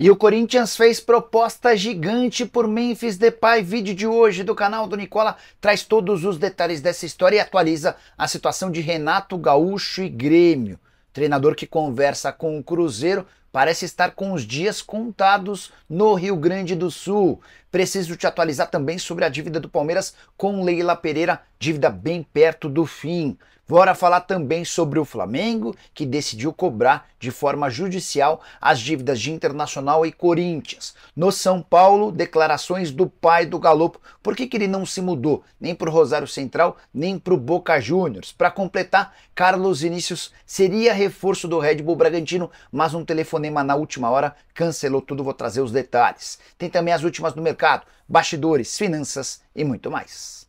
E o Corinthians fez proposta gigante por Memphis Depay. Vídeo de hoje do canal do Nicola traz todos os detalhes dessa história e atualiza a situação de Renato Gaúcho e Grêmio. Treinador que conversa com o Cruzeiro parece estar com os dias contados no Rio Grande do Sul. Preciso te atualizar também sobre a dívida do Palmeiras com Leila Pereira, dívida bem perto do fim. Bora falar também sobre o Flamengo, que decidiu cobrar de forma judicial as dívidas de Internacional e Corinthians. No São Paulo, declarações do pai do Galopo. Por que, que ele não se mudou nem para o Rosário Central, nem para o Boca Juniors? Para completar, Carlos Inícios seria reforço do Red Bull Bragantino, mas um telefonema na última hora cancelou tudo. Vou trazer os detalhes. Tem também as últimas do mercado mercado, bastidores, finanças e muito mais.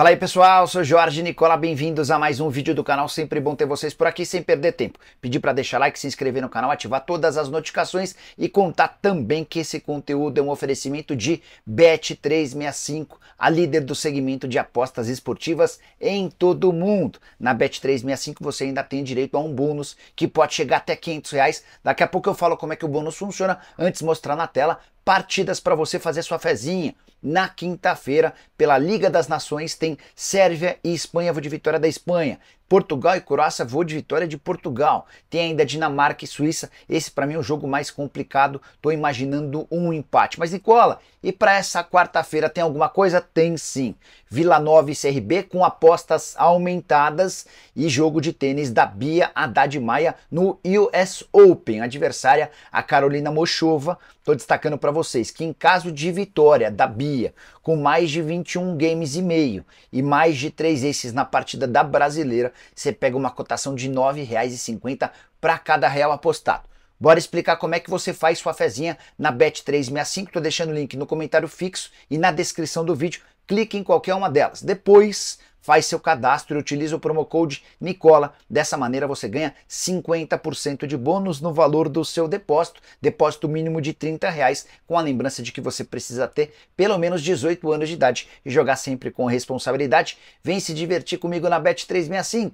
Fala aí pessoal, sou Jorge Nicola, bem-vindos a mais um vídeo do canal, sempre bom ter vocês por aqui sem perder tempo. Pedir para deixar like, se inscrever no canal, ativar todas as notificações e contar também que esse conteúdo é um oferecimento de Bet365, a líder do segmento de apostas esportivas em todo o mundo. Na Bet365 você ainda tem direito a um bônus que pode chegar até 500 reais. Daqui a pouco eu falo como é que o bônus funciona, antes mostrar na tela partidas para você fazer sua fezinha na quinta-feira pela Liga das Nações tem Sérvia e Espanha. Vou de vitória da Espanha. Portugal e Croácia, vou de vitória de Portugal. Tem ainda Dinamarca e Suíça. Esse para mim é o jogo mais complicado. Tô imaginando um empate. Mas Nicola, e para essa quarta-feira tem alguma coisa? Tem sim. Vila Nova e CRB com apostas aumentadas e jogo de tênis da Bia Haddad Maia no US Open. Adversária a Carolina Mochova. Tô destacando para vocês que em caso de vitória da Bia com mais de 21 games e meio e mais de 3 esses na partida da brasileira, você pega uma cotação de R$ 9,50 para cada real apostado. Bora explicar como é que você faz sua fezinha na Bet365. Estou deixando o link no comentário fixo e na descrição do vídeo. Clique em qualquer uma delas. Depois faz seu cadastro e utiliza o promo code Nicola. Dessa maneira você ganha 50% de bônus no valor do seu depósito, depósito mínimo de 30 reais, com a lembrança de que você precisa ter pelo menos 18 anos de idade e jogar sempre com responsabilidade. Vem se divertir comigo na Bet365.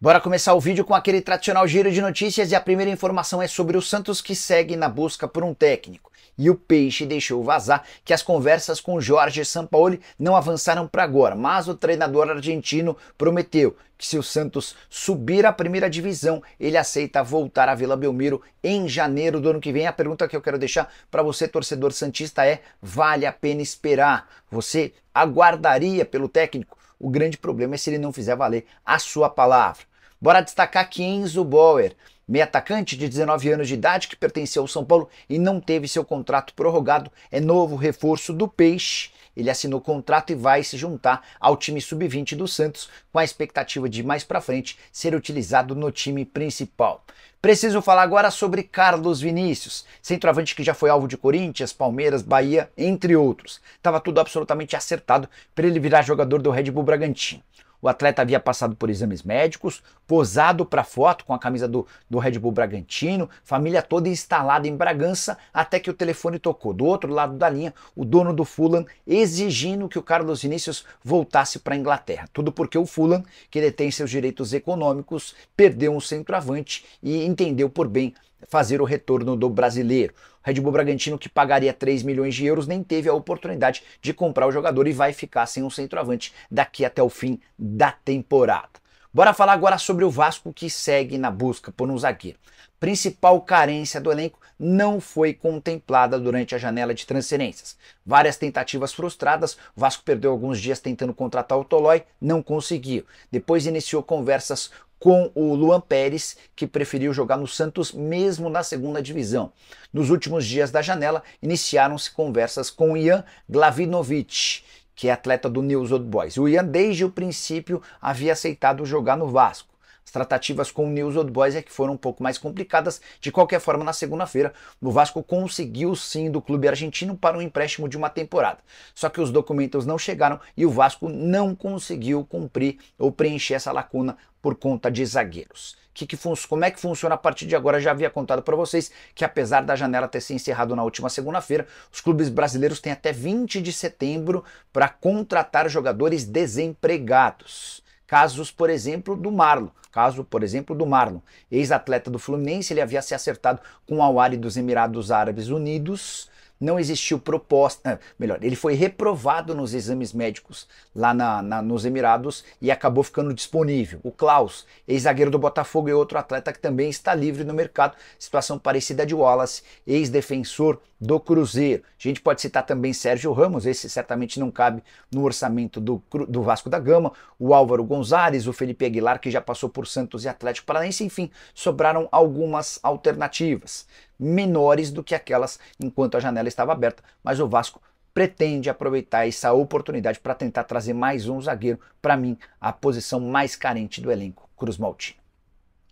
Bora começar o vídeo com aquele tradicional giro de notícias e a primeira informação é sobre o Santos que segue na busca por um técnico. E o Peixe deixou vazar que as conversas com Jorge Sampaoli não avançaram para agora, mas o treinador argentino prometeu que se o Santos subir à primeira divisão, ele aceita voltar à Vila Belmiro em janeiro do ano que vem. A pergunta que eu quero deixar para você, torcedor santista, é: vale a pena esperar? Você aguardaria pelo técnico o grande problema é se ele não fizer valer a sua palavra. Bora destacar que Enzo Bauer, meio atacante de 19 anos de idade que pertenceu ao São Paulo e não teve seu contrato prorrogado, é novo reforço do Peixe. Ele assinou contrato e vai se juntar ao time sub-20 do Santos, com a expectativa de mais para frente ser utilizado no time principal. Preciso falar agora sobre Carlos Vinícius, centroavante que já foi alvo de Corinthians, Palmeiras, Bahia, entre outros. Tava tudo absolutamente acertado para ele virar jogador do Red Bull Bragantino. O atleta havia passado por exames médicos, posado para foto com a camisa do, do Red Bull Bragantino, família toda instalada em Bragança, até que o telefone tocou. Do outro lado da linha, o dono do Fulham exigindo que o Carlos Vinícius voltasse para a Inglaterra. Tudo porque o Fulham, que detém seus direitos econômicos, perdeu um centroavante e entendeu por bem fazer o retorno do brasileiro. O Red Bull Bragantino, que pagaria 3 milhões de euros, nem teve a oportunidade de comprar o jogador e vai ficar sem um centroavante daqui até o fim da temporada. Bora falar agora sobre o Vasco que segue na busca por um zagueiro. Principal carência do elenco não foi contemplada durante a janela de transferências. Várias tentativas frustradas, o Vasco perdeu alguns dias tentando contratar o Tolói, não conseguiu. Depois iniciou conversas com o Luan Pérez, que preferiu jogar no Santos mesmo na segunda divisão. Nos últimos dias da janela, iniciaram-se conversas com Ian Glavinovic, que é atleta do News Old Boys. O Ian, desde o princípio, havia aceitado jogar no Vasco. As tratativas com o News Old Boys é que foram um pouco mais complicadas. De qualquer forma, na segunda-feira, o Vasco conseguiu sim do clube argentino para um empréstimo de uma temporada. Só que os documentos não chegaram e o Vasco não conseguiu cumprir ou preencher essa lacuna por conta de zagueiros. Que que como é que funciona a partir de agora? Eu já havia contado para vocês que apesar da janela ter se encerrado na última segunda-feira, os clubes brasileiros têm até 20 de setembro para contratar jogadores desempregados. Casos, por exemplo, do Marlon. Caso, por exemplo, do Marlon, ex-atleta do Fluminense, ele havia se acertado com o Awali dos Emirados Árabes Unidos não existiu proposta, eh, melhor, ele foi reprovado nos exames médicos lá na, na, nos Emirados e acabou ficando disponível. O Klaus, ex-zagueiro do Botafogo e outro atleta que também está livre no mercado, situação parecida de Wallace, ex-defensor do Cruzeiro. A gente pode citar também Sérgio Ramos, esse certamente não cabe no orçamento do, do Vasco da Gama, o Álvaro Gonzalez, o Felipe Aguilar, que já passou por Santos e Atlético Paranaense, enfim, sobraram algumas alternativas menores do que aquelas enquanto a janela estava aberta, mas o Vasco pretende aproveitar essa oportunidade para tentar trazer mais um zagueiro, para mim, a posição mais carente do elenco Cruz Maltino.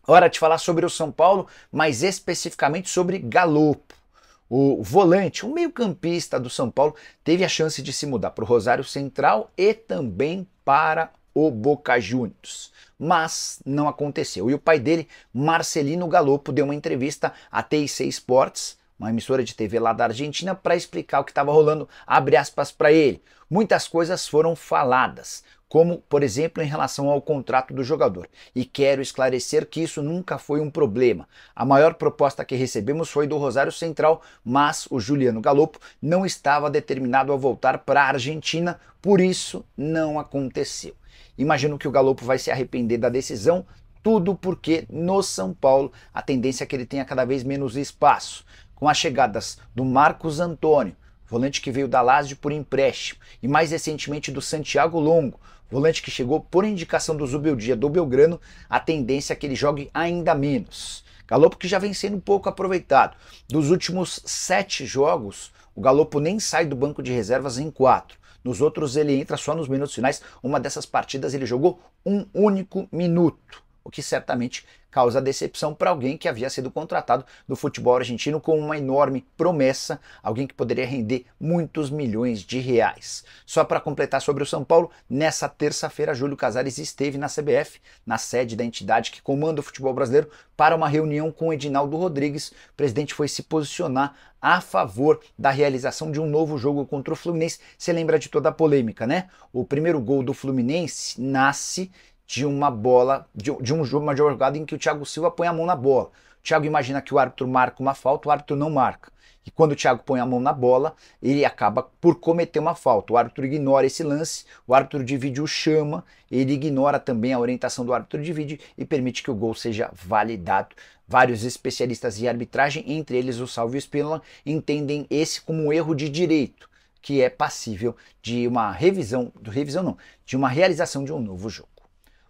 Hora de falar sobre o São Paulo, mas especificamente sobre Galopo. O volante, o meio-campista do São Paulo, teve a chance de se mudar para o Rosário Central e também para o Boca Juniors. Mas não aconteceu. E o pai dele, Marcelino Galopo, deu uma entrevista à TIC Sports, uma emissora de TV lá da Argentina, para explicar o que estava rolando, abre aspas para ele. Muitas coisas foram faladas, como, por exemplo, em relação ao contrato do jogador. E quero esclarecer que isso nunca foi um problema. A maior proposta que recebemos foi do Rosário Central, mas o Juliano Galopo não estava determinado a voltar para a Argentina, por isso não aconteceu. Imagino que o Galopo vai se arrepender da decisão, tudo porque no São Paulo a tendência é que ele tenha cada vez menos espaço. Com as chegadas do Marcos Antônio, volante que veio da Lazio por empréstimo, e mais recentemente do Santiago Longo, volante que chegou por indicação do Zubildia do Belgrano, a tendência é que ele jogue ainda menos. Galopo que já vem sendo pouco aproveitado. Dos últimos sete jogos, o Galopo nem sai do banco de reservas em quatro. Nos outros ele entra só nos minutos finais. Uma dessas partidas ele jogou um único minuto o que certamente causa decepção para alguém que havia sido contratado do futebol argentino com uma enorme promessa, alguém que poderia render muitos milhões de reais. Só para completar sobre o São Paulo, nessa terça-feira, Júlio Casares esteve na CBF, na sede da entidade que comanda o futebol brasileiro, para uma reunião com Edinaldo Rodrigues. O presidente foi se posicionar a favor da realização de um novo jogo contra o Fluminense. Você lembra de toda a polêmica, né? O primeiro gol do Fluminense nasce de uma bola, de, de, um, de uma jogada em que o Thiago Silva põe a mão na bola. O Thiago imagina que o árbitro marca uma falta, o árbitro não marca. E quando o Thiago põe a mão na bola, ele acaba por cometer uma falta. O árbitro ignora esse lance, o árbitro de vídeo chama, ele ignora também a orientação do árbitro de vídeo e permite que o gol seja validado. Vários especialistas em arbitragem, entre eles o Salvio Spinola, entendem esse como um erro de direito, que é passível de uma revisão, do revisão não, de uma realização de um novo jogo.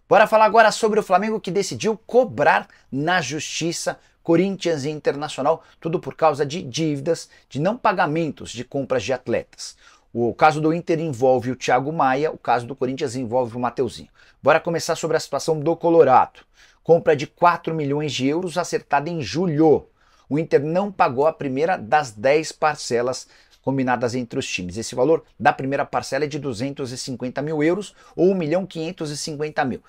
Bora falar agora sobre o Flamengo que decidiu cobrar na justiça Corinthians e Internacional, tudo por causa de dívidas, de não pagamentos de compras de atletas. O caso do Inter envolve o Thiago Maia, o caso do Corinthians envolve o Mateuzinho. Bora começar sobre a situação do Colorado. Compra de 4 milhões de euros acertada em julho. O Inter não pagou a primeira das 10 parcelas combinadas entre os times. Esse valor da primeira parcela é de 250 mil euros ou 1 milhão 550 mil.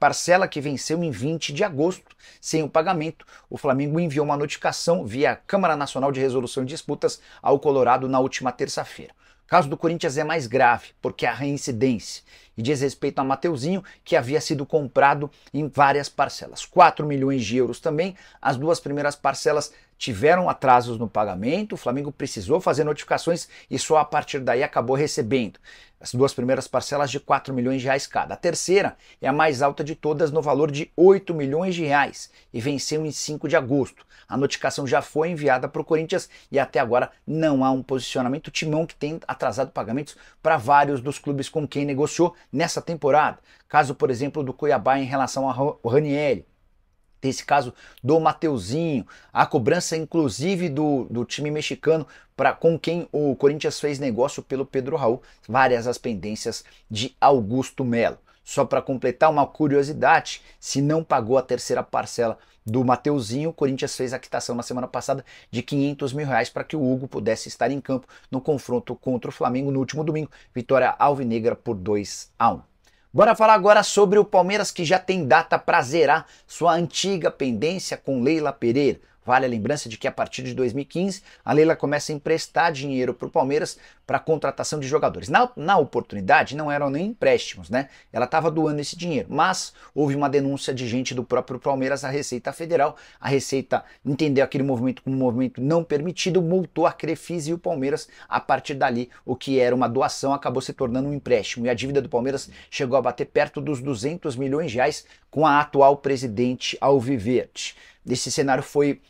Parcela que venceu em 20 de agosto, sem o pagamento, o Flamengo enviou uma notificação via Câmara Nacional de Resolução de Disputas ao Colorado na última terça-feira. O caso do Corinthians é mais grave, porque a reincidência e diz respeito a Mateuzinho, que havia sido comprado em várias parcelas. 4 milhões de euros também. As duas primeiras parcelas tiveram atrasos no pagamento, o Flamengo precisou fazer notificações e só a partir daí acabou recebendo as duas primeiras parcelas de 4 milhões de reais cada. A terceira é a mais alta de todas no valor de 8 milhões de reais e venceu em 5 de agosto. A notificação já foi enviada para o Corinthians e até agora não há um posicionamento. O Timão que tem atrasado pagamentos para vários dos clubes com quem negociou, nessa temporada. Caso, por exemplo, do Cuiabá em relação ao Ranieri. Tem esse caso do Mateuzinho, a cobrança inclusive do, do time mexicano para com quem o Corinthians fez negócio pelo Pedro Raul, várias as pendências de Augusto Melo. Só para completar uma curiosidade, se não pagou a terceira parcela do Mateuzinho, o Corinthians fez a quitação na semana passada de 500 mil reais para que o Hugo pudesse estar em campo no confronto contra o Flamengo no último domingo, vitória alvinegra por 2 a 1. Bora falar agora sobre o Palmeiras que já tem data para zerar sua antiga pendência com Leila Pereira. Vale a lembrança de que a partir de 2015 a Leila começa a emprestar dinheiro para o Palmeiras para contratação de jogadores. Na, na oportunidade não eram nem empréstimos, né? Ela estava doando esse dinheiro, mas houve uma denúncia de gente do próprio Palmeiras à Receita Federal. A Receita entendeu aquele movimento como um movimento não permitido, multou a Crefisa e o Palmeiras. A partir dali, o que era uma doação acabou se tornando um empréstimo e a dívida do Palmeiras chegou a bater perto dos 200 milhões de reais com a atual presidente Alviverde. Esse cenário foi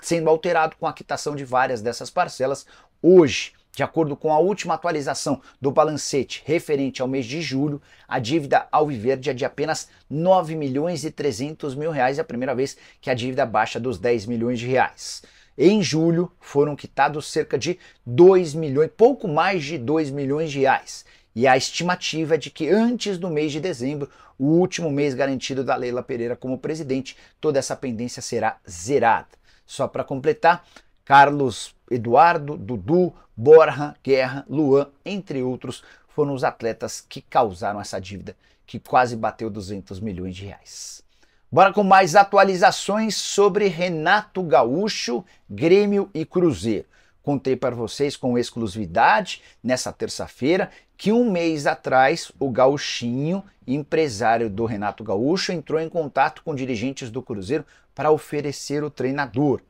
sendo alterado com a quitação de várias dessas parcelas hoje. De acordo com a última atualização do balancete referente ao mês de julho, a dívida alviverde é de apenas 9 milhões e 300 mil reais, é a primeira vez que a dívida baixa dos 10 milhões de reais. Em julho foram quitados cerca de 2 milhões, pouco mais de 2 milhões de reais. E a estimativa é de que antes do mês de dezembro, o último mês garantido da Leila Pereira como presidente, toda essa pendência será zerada. Só para completar, Carlos Eduardo, Dudu, Borja, Guerra, Luan, entre outros, foram os atletas que causaram essa dívida que quase bateu 200 milhões de reais. Bora com mais atualizações sobre Renato Gaúcho, Grêmio e Cruzeiro. Contei para vocês com exclusividade nessa terça-feira que um mês atrás o Gauchinho, empresário do Renato Gaúcho, entrou em contato com dirigentes do Cruzeiro para oferecer o treinador.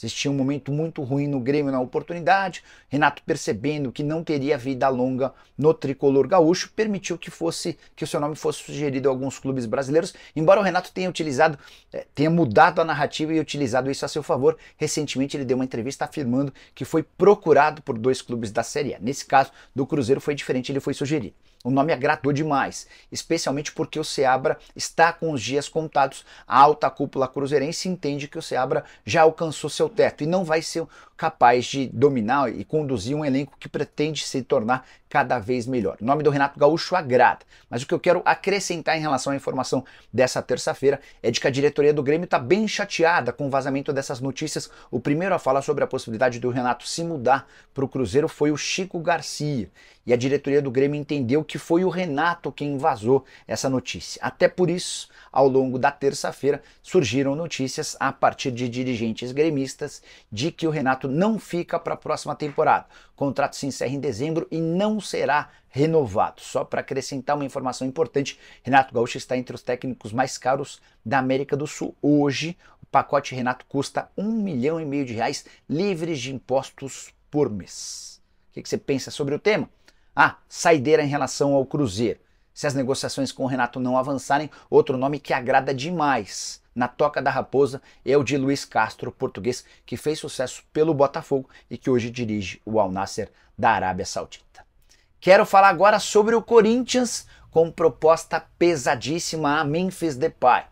Existia um momento muito ruim no Grêmio na oportunidade. Renato, percebendo que não teria vida longa no tricolor gaúcho, permitiu que fosse que o seu nome fosse sugerido a alguns clubes brasileiros. Embora o Renato tenha utilizado, eh, tenha mudado a narrativa e utilizado isso a seu favor, recentemente ele deu uma entrevista afirmando que foi procurado por dois clubes da Série A. Nesse caso, do Cruzeiro foi diferente, ele foi sugerido. O nome agradou demais, especialmente porque o Seabra está com os dias contados. A alta cúpula cruzeirense entende que o Seabra já alcançou seu seu teto e não vai ser capaz de dominar e conduzir um elenco que pretende se tornar cada vez melhor. O nome do Renato Gaúcho agrada, mas o que eu quero acrescentar em relação à informação dessa terça-feira é de que a diretoria do Grêmio está bem chateada com o vazamento dessas notícias. O primeiro a falar sobre a possibilidade do Renato se mudar para o Cruzeiro foi o Chico Garcia. E a diretoria do Grêmio entendeu que foi o Renato quem vazou essa notícia. Até por isso, ao longo da terça-feira, surgiram notícias a partir de dirigentes gremistas de que o Renato não fica para a próxima temporada contrato se encerra em dezembro e não será renovado. Só para acrescentar uma informação importante, Renato Gaúcho está entre os técnicos mais caros da América do Sul. Hoje, o pacote Renato custa um milhão e meio de reais livres de impostos por mês. O que, que você pensa sobre o tema? Ah, saideira em relação ao Cruzeiro se as negociações com o Renato não avançarem, outro nome que agrada demais na toca da raposa é o de Luiz Castro, português que fez sucesso pelo Botafogo e que hoje dirige o Al Nasser da Arábia Saudita. Quero falar agora sobre o Corinthians com proposta pesadíssima a Memphis Depay.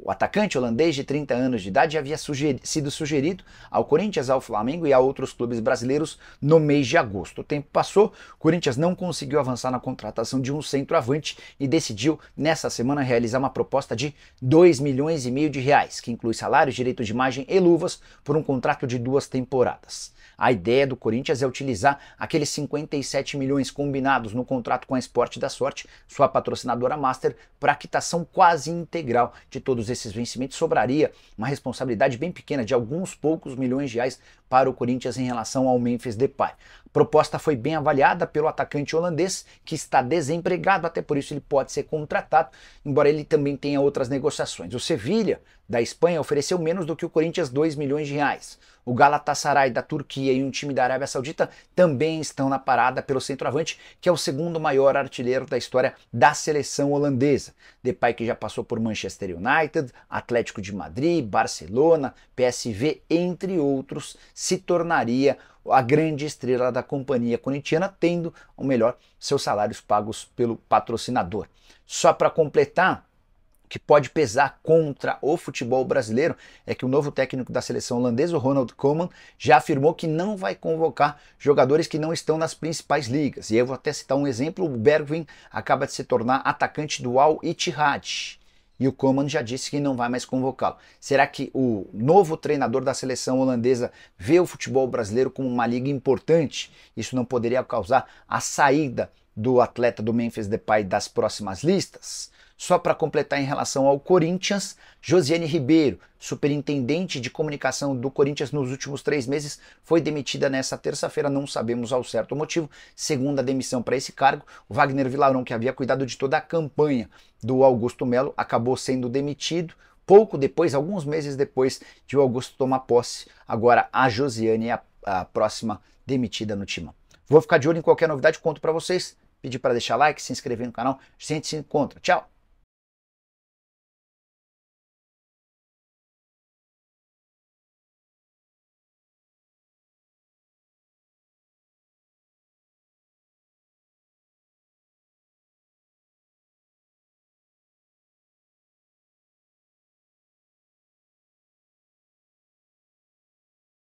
O atacante holandês de 30 anos de idade havia sugeri sido sugerido ao Corinthians, ao Flamengo e a outros clubes brasileiros no mês de agosto. O tempo passou, o Corinthians não conseguiu avançar na contratação de um centroavante e decidiu nessa semana realizar uma proposta de 2 milhões e meio de reais, que inclui salários, direitos de imagem e luvas por um contrato de duas temporadas. A ideia do Corinthians é utilizar aqueles 57 milhões combinados no contrato com a Esporte da Sorte, sua patrocinadora master, para a quitação quase integral de todos todos esses vencimentos, sobraria uma responsabilidade bem pequena de alguns poucos milhões de reais para o Corinthians em relação ao Memphis Depay. A proposta foi bem avaliada pelo atacante holandês, que está desempregado, até por isso ele pode ser contratado, embora ele também tenha outras negociações. O Sevilha, da Espanha, ofereceu menos do que o Corinthians 2 milhões de reais o Galatasaray da Turquia e um time da Arábia Saudita também estão na parada pelo centroavante, que é o segundo maior artilheiro da história da seleção holandesa. Depay que já passou por Manchester United, Atlético de Madrid, Barcelona, PSV, entre outros, se tornaria a grande estrela da companhia corintiana, tendo, ou melhor, seus salários pagos pelo patrocinador. Só para completar, que pode pesar contra o futebol brasileiro é que o novo técnico da seleção holandesa, o Ronald Koeman, já afirmou que não vai convocar jogadores que não estão nas principais ligas. E eu vou até citar um exemplo, o Bergwijn acaba de se tornar atacante do Al Ittihad. E o Koeman já disse que não vai mais convocá-lo. Será que o novo treinador da seleção holandesa vê o futebol brasileiro como uma liga importante? Isso não poderia causar a saída do atleta do Memphis Depay das próximas listas? Só para completar em relação ao Corinthians, Josiane Ribeiro, superintendente de comunicação do Corinthians nos últimos três meses, foi demitida nesta terça-feira, não sabemos ao certo o motivo. Segundo a demissão para esse cargo, o Wagner Vilarão, que havia cuidado de toda a campanha do Augusto Melo, acabou sendo demitido pouco depois, alguns meses depois de o Augusto tomar posse. Agora a Josiane é a, a, próxima demitida no Timão. Vou ficar de olho em qualquer novidade, conto para vocês. Pedir para deixar like, se inscrever no canal. A gente se encontra. Tchau!